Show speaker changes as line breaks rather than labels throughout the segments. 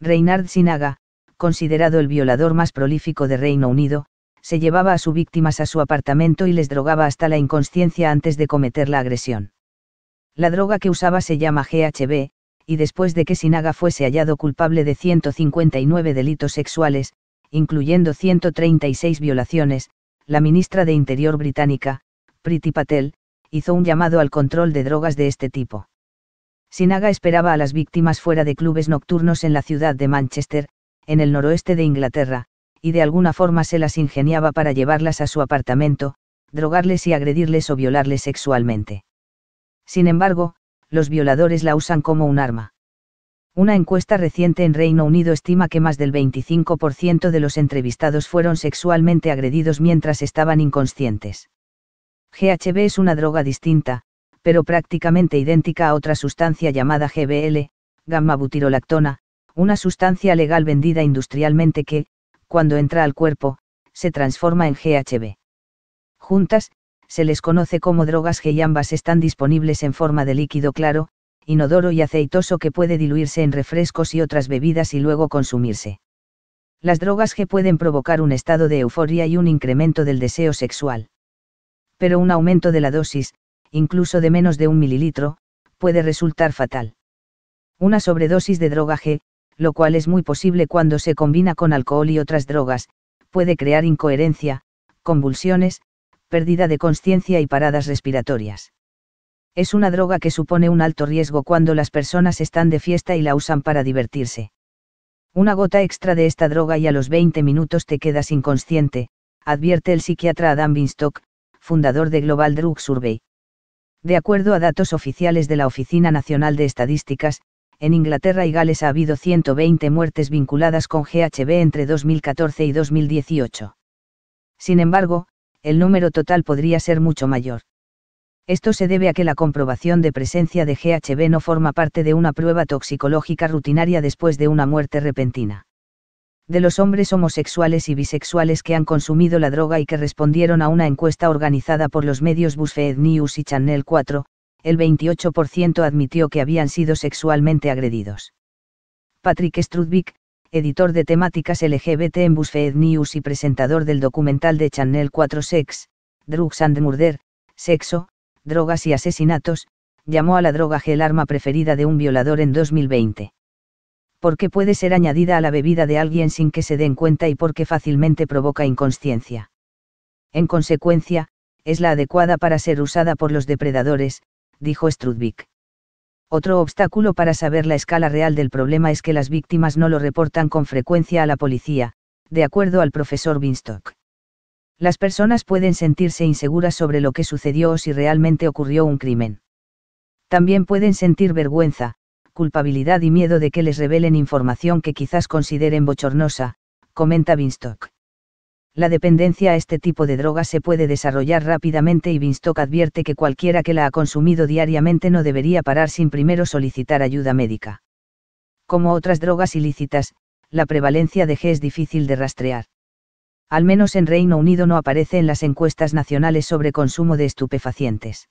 Reynard Sinaga, considerado el violador más prolífico de Reino Unido, se llevaba a sus víctimas a su apartamento y les drogaba hasta la inconsciencia antes de cometer la agresión. La droga que usaba se llama GHB, y después de que Sinaga fuese hallado culpable de 159 delitos sexuales, incluyendo 136 violaciones, la ministra de Interior británica, Priti Patel, hizo un llamado al control de drogas de este tipo. Sinaga esperaba a las víctimas fuera de clubes nocturnos en la ciudad de Manchester, en el noroeste de Inglaterra, y de alguna forma se las ingeniaba para llevarlas a su apartamento, drogarles y agredirles o violarles sexualmente. Sin embargo, los violadores la usan como un arma. Una encuesta reciente en Reino Unido estima que más del 25% de los entrevistados fueron sexualmente agredidos mientras estaban inconscientes. GHB es una droga distinta, pero prácticamente idéntica a otra sustancia llamada GBL, gamma-butirolactona, una sustancia legal vendida industrialmente que, cuando entra al cuerpo, se transforma en GHB. Juntas, se les conoce como drogas G y ambas están disponibles en forma de líquido claro, inodoro y aceitoso que puede diluirse en refrescos y otras bebidas y luego consumirse. Las drogas G pueden provocar un estado de euforia y un incremento del deseo sexual. Pero un aumento de la dosis, incluso de menos de un mililitro, puede resultar fatal. Una sobredosis de droga G, lo cual es muy posible cuando se combina con alcohol y otras drogas, puede crear incoherencia, convulsiones, pérdida de conciencia y paradas respiratorias. Es una droga que supone un alto riesgo cuando las personas están de fiesta y la usan para divertirse. Una gota extra de esta droga y a los 20 minutos te quedas inconsciente, advierte el psiquiatra Adam Binstock, fundador de Global Drug Survey. De acuerdo a datos oficiales de la Oficina Nacional de Estadísticas, en Inglaterra y Gales ha habido 120 muertes vinculadas con GHB entre 2014 y 2018. Sin embargo, el número total podría ser mucho mayor. Esto se debe a que la comprobación de presencia de GHB no forma parte de una prueba toxicológica rutinaria después de una muerte repentina de los hombres homosexuales y bisexuales que han consumido la droga y que respondieron a una encuesta organizada por los medios BuzzFeed News y Channel 4, el 28% admitió que habían sido sexualmente agredidos. Patrick Strudvik, editor de temáticas LGBT en BuzzFeed News y presentador del documental de Channel 4 Sex, Drugs and Murder, Sexo, Drogas y Asesinatos, llamó a la droga G el arma preferida de un violador en 2020 porque puede ser añadida a la bebida de alguien sin que se den cuenta y porque fácilmente provoca inconsciencia. En consecuencia, es la adecuada para ser usada por los depredadores, dijo Strudwick. Otro obstáculo para saber la escala real del problema es que las víctimas no lo reportan con frecuencia a la policía, de acuerdo al profesor Binstock. Las personas pueden sentirse inseguras sobre lo que sucedió o si realmente ocurrió un crimen. También pueden sentir vergüenza, culpabilidad y miedo de que les revelen información que quizás consideren bochornosa, comenta Binstock. La dependencia a este tipo de drogas se puede desarrollar rápidamente y Binstock advierte que cualquiera que la ha consumido diariamente no debería parar sin primero solicitar ayuda médica. Como otras drogas ilícitas, la prevalencia de G es difícil de rastrear. Al menos en Reino Unido no aparece en las encuestas nacionales sobre consumo de estupefacientes.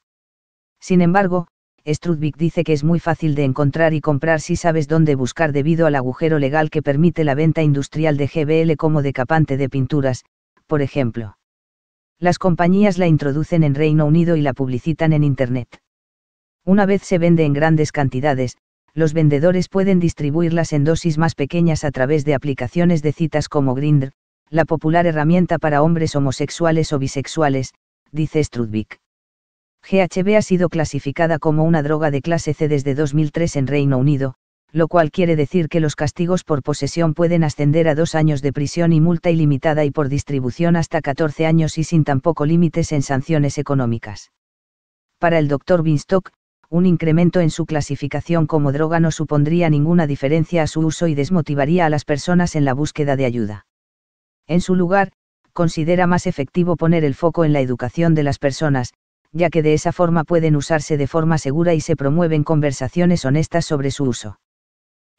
Sin embargo, Strudvik dice que es muy fácil de encontrar y comprar si sabes dónde buscar debido al agujero legal que permite la venta industrial de GBL como decapante de pinturas, por ejemplo. Las compañías la introducen en Reino Unido y la publicitan en Internet. Una vez se vende en grandes cantidades, los vendedores pueden distribuirlas en dosis más pequeñas a través de aplicaciones de citas como Grindr, la popular herramienta para hombres homosexuales o bisexuales, dice Strudvik. GHB ha sido clasificada como una droga de clase C desde 2003 en Reino Unido, lo cual quiere decir que los castigos por posesión pueden ascender a dos años de prisión y multa ilimitada y por distribución hasta 14 años y sin tampoco límites en sanciones económicas. Para el doctor Binstock, un incremento en su clasificación como droga no supondría ninguna diferencia a su uso y desmotivaría a las personas en la búsqueda de ayuda. En su lugar, considera más efectivo poner el foco en la educación de las personas, ya que de esa forma pueden usarse de forma segura y se promueven conversaciones honestas sobre su uso.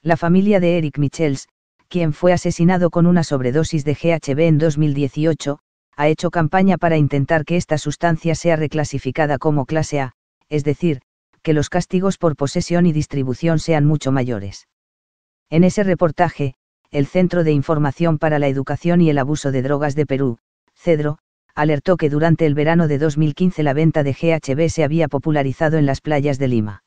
La familia de Eric Michels, quien fue asesinado con una sobredosis de GHB en 2018, ha hecho campaña para intentar que esta sustancia sea reclasificada como clase A, es decir, que los castigos por posesión y distribución sean mucho mayores. En ese reportaje, el Centro de Información para la Educación y el Abuso de Drogas de Perú, CEDRO, alertó que durante el verano de 2015 la venta de GHB se había popularizado en las playas de Lima.